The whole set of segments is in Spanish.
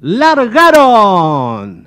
largaron.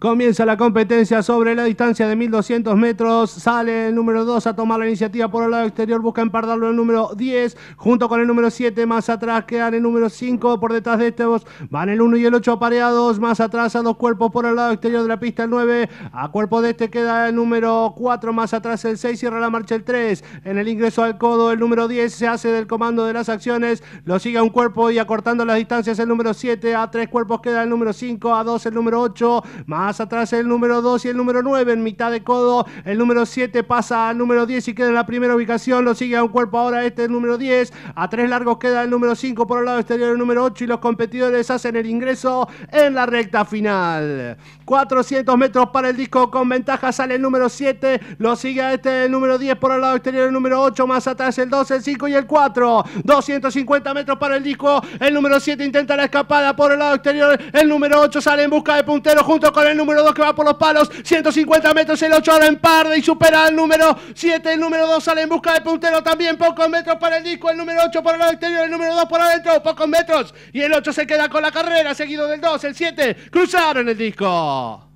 Comienza la competencia sobre la distancia de 1200 metros. Sale el número 2 a tomar la iniciativa por el lado exterior. Busca empardarlo el número 10 junto con el número 7. Más atrás quedan el número 5 por detrás de este Van el 1 y el 8 apareados. Más atrás a dos cuerpos por el lado exterior de la pista el 9. A cuerpo de este queda el número 4. Más atrás el 6. Cierra la marcha el 3. En el ingreso al codo el número 10 se hace del comando de las acciones. Lo sigue a un cuerpo y acortando las distancias el número 7. A tres cuerpos queda el número 5. A dos el número 8. Más más atrás el número 2 y el número 9 en mitad de codo. El número 7 pasa al número 10 y queda en la primera ubicación. Lo sigue a un cuerpo ahora este el número 10. A tres largos queda el número 5 por el lado exterior el número 8 y los competidores hacen el ingreso en la recta final. 400 metros para el disco con ventaja sale el número 7. Lo sigue a este el número 10 por el lado exterior el número 8. Más atrás el 12, el 5 y el 4. 250 metros para el disco. El número 7 intenta la escapada por el lado exterior. El número 8 sale en busca de puntero junto con el número 2 que va por los palos. 150 metros el 8 ahora en par y supera al número 7. El número 2 sale en busca del puntero también. Pocos metros para el disco. El número 8 por el exterior. El número 2 por adentro. Pocos metros. Y el 8 se queda con la carrera. Seguido del 2. El 7. Cruzaron el disco.